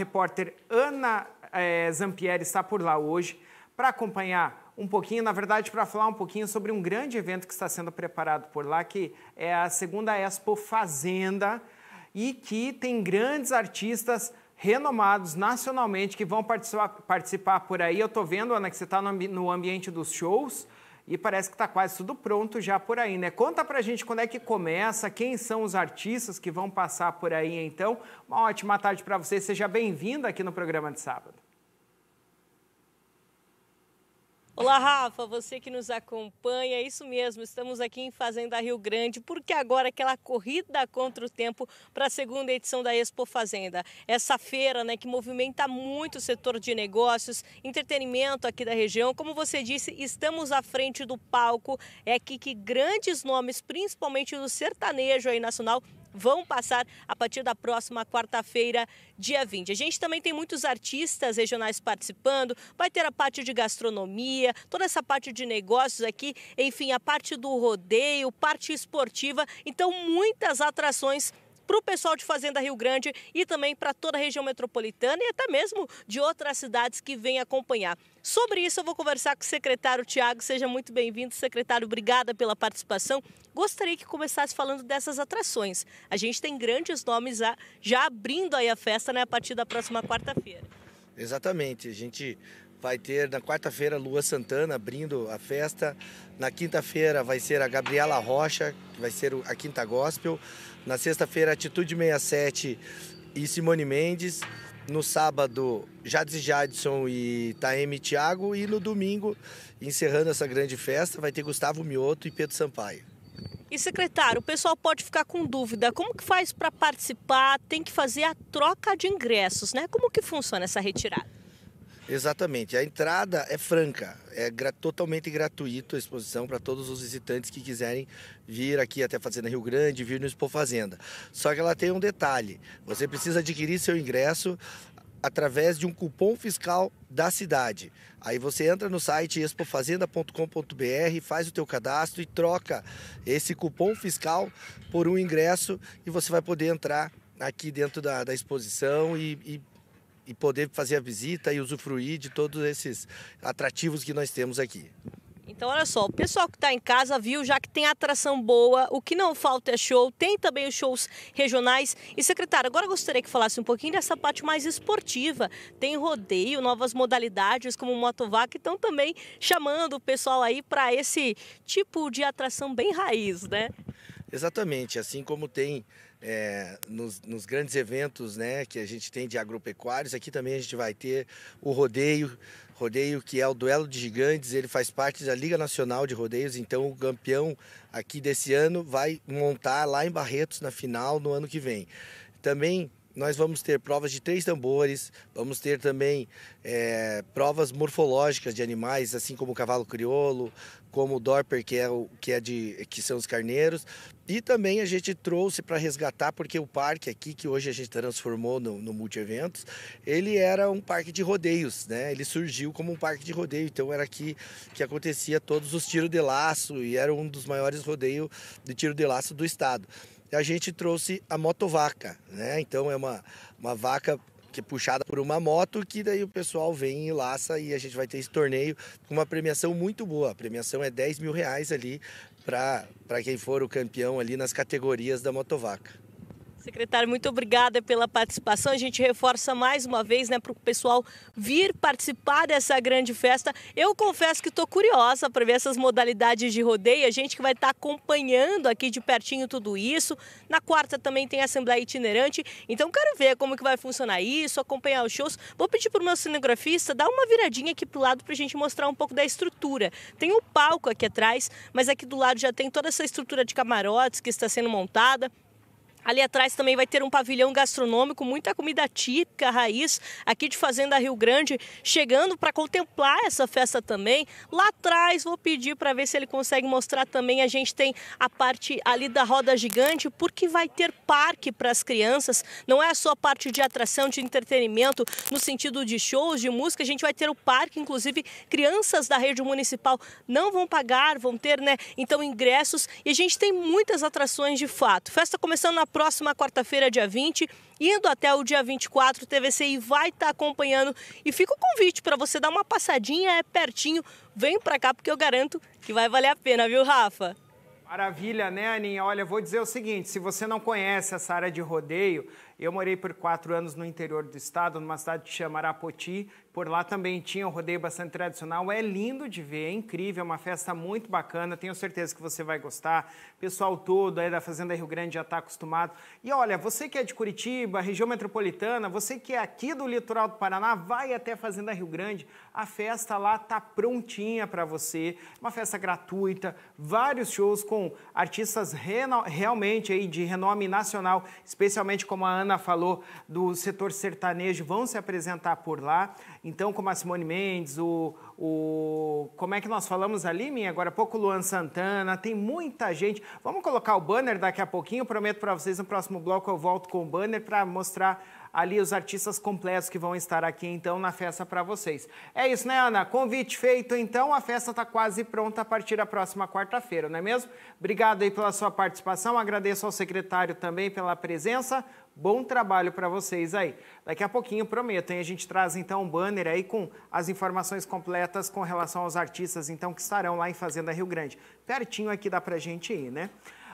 repórter Ana é, Zampieri está por lá hoje para acompanhar um pouquinho, na verdade, para falar um pouquinho sobre um grande evento que está sendo preparado por lá, que é a segunda Expo Fazenda e que tem grandes artistas renomados nacionalmente que vão participar, participar por aí. Eu estou vendo, Ana, que você está no, no ambiente dos shows e parece que está quase tudo pronto já por aí, né? Conta a gente quando é que começa, quem são os artistas que vão passar por aí, então. Uma ótima tarde para você, seja bem-vindo aqui no programa de sábado. Olá, Rafa, você que nos acompanha. É isso mesmo, estamos aqui em Fazenda Rio Grande, porque agora é aquela corrida contra o tempo para a segunda edição da Expo Fazenda. Essa feira né, que movimenta muito o setor de negócios, entretenimento aqui da região. Como você disse, estamos à frente do palco. É aqui que grandes nomes, principalmente do sertanejo aí nacional, vão passar a partir da próxima quarta-feira, dia 20. A gente também tem muitos artistas regionais participando, vai ter a parte de gastronomia, toda essa parte de negócios aqui, enfim, a parte do rodeio, parte esportiva. Então, muitas atrações para o pessoal de Fazenda Rio Grande e também para toda a região metropolitana e até mesmo de outras cidades que vêm acompanhar. Sobre isso, eu vou conversar com o secretário Tiago. Seja muito bem-vindo, secretário. Obrigada pela participação. Gostaria que começasse falando dessas atrações. A gente tem grandes nomes já, abrindo aí a festa né, a partir da próxima quarta-feira. Exatamente. A gente vai ter na quarta-feira Lua Santana abrindo a festa. Na quinta-feira vai ser a Gabriela Rocha, que vai ser a Quinta Gospel. Na sexta-feira, Atitude 67 e Simone Mendes. No sábado, Jades Jadson e Taeme Thiago. E no domingo, encerrando essa grande festa, vai ter Gustavo Mioto e Pedro Sampaio. E secretário, o pessoal pode ficar com dúvida, como que faz para participar? Tem que fazer a troca de ingressos, né? Como que funciona essa retirada? Exatamente. A entrada é franca, é gra totalmente gratuito a exposição para todos os visitantes que quiserem vir aqui até a Fazenda Rio Grande, vir no Expo Fazenda. Só que ela tem um detalhe: você precisa adquirir seu ingresso através de um cupom fiscal da cidade. Aí você entra no site expofazenda.com.br, faz o teu cadastro e troca esse cupom fiscal por um ingresso e você vai poder entrar aqui dentro da, da exposição e, e e poder fazer a visita e usufruir de todos esses atrativos que nós temos aqui. Então, olha só, o pessoal que está em casa viu já que tem atração boa, o que não falta é show, tem também os shows regionais. E, secretário, agora gostaria que falasse um pouquinho dessa parte mais esportiva. Tem rodeio, novas modalidades como motovac, estão também chamando o pessoal aí para esse tipo de atração bem raiz, né? Exatamente, assim como tem é, nos, nos, grandes eventos né, que a gente tem de agropecuários, aqui também a gente vai ter o rodeio, rodeio que é o duelo de gigantes, ele faz parte da Liga Nacional de Rodeios, então o campeão aqui desse ano vai montar lá em Barretos na final no ano que vem. Também nós vamos ter provas de três tambores, vamos ter também é, provas morfológicas de animais, assim como o cavalo criolo, como o Dorper, que, é o, que, é de, que são os carneiros. E também a gente trouxe para resgatar, porque o parque aqui, que hoje a gente transformou no, no Multi-Eventos, ele era um parque de rodeios, né? Ele surgiu como um parque de rodeio, então era aqui que acontecia todos os tiros de laço e era um dos maiores rodeios de tiro de laço do estado a gente trouxe a motovaca, né? Então é uma, uma vaca que é puxada por uma moto, que daí o pessoal vem e laça e a gente vai ter esse torneio com uma premiação muito boa. A premiação é 10 mil reais ali para quem for o campeão ali nas categorias da motovaca. Secretário, muito obrigada pela participação. A gente reforça mais uma vez, né, para o pessoal vir participar dessa grande festa. Eu confesso que estou curiosa para ver essas modalidades de rodeio. A gente que vai estar tá acompanhando aqui de pertinho tudo isso. Na quarta também tem a Assembleia Itinerante. Então quero ver como que vai funcionar isso, acompanhar os shows. Vou pedir para o meu cinegrafista dar uma viradinha aqui para o lado para a gente mostrar um pouco da estrutura. Tem o um palco aqui atrás, mas aqui do lado já tem toda essa estrutura de camarotes que está sendo montada. Ali atrás também vai ter um pavilhão gastronômico, muita comida típica, raiz, aqui de Fazenda Rio Grande, chegando para contemplar essa festa também. Lá atrás, vou pedir para ver se ele consegue mostrar também. A gente tem a parte ali da roda gigante, porque vai ter parque para as crianças. Não é só parte de atração, de entretenimento, no sentido de shows, de música. A gente vai ter o parque, inclusive, crianças da rede municipal não vão pagar, vão ter, né, então, ingressos. E a gente tem muitas atrações de fato. Festa começando na próxima quarta-feira, dia 20, indo até o dia 24, o TVCI vai estar tá acompanhando. E fica o convite para você dar uma passadinha, é pertinho, vem para cá porque eu garanto que vai valer a pena, viu, Rafa? Maravilha, né, Aninha? Olha, vou dizer o seguinte: se você não conhece essa área de rodeio, eu morei por quatro anos no interior do estado, numa cidade que chama Arapoti, por lá também tinha um rodeio bastante tradicional. É lindo de ver, é incrível, é uma festa muito bacana. Tenho certeza que você vai gostar. Pessoal todo aí da Fazenda Rio Grande já está acostumado. E olha, você que é de Curitiba, região metropolitana, você que é aqui do litoral do Paraná, vai até a Fazenda Rio Grande. A festa lá tá prontinha para você. Uma festa gratuita, vários shows com artistas realmente aí de renome nacional, especialmente como a Ana falou do setor sertanejo, vão se apresentar por lá. Então, como a Simone Mendes, o, o como é que nós falamos ali, minha, agora há pouco Luan Santana, tem muita gente. Vamos colocar o banner daqui a pouquinho, prometo para vocês no próximo bloco eu volto com o banner para mostrar ali os artistas completos que vão estar aqui então na festa para vocês. É isso, né, Ana? Convite feito então, a festa está quase pronta a partir da próxima quarta-feira, não é mesmo? Obrigado aí pela sua participação, agradeço ao secretário também pela presença. Bom trabalho para vocês aí. Daqui a pouquinho, prometo, hein? A gente traz então um banner aí com as informações completas com relação aos artistas então que estarão lá em Fazenda Rio Grande. Pertinho aqui dá para gente ir, né?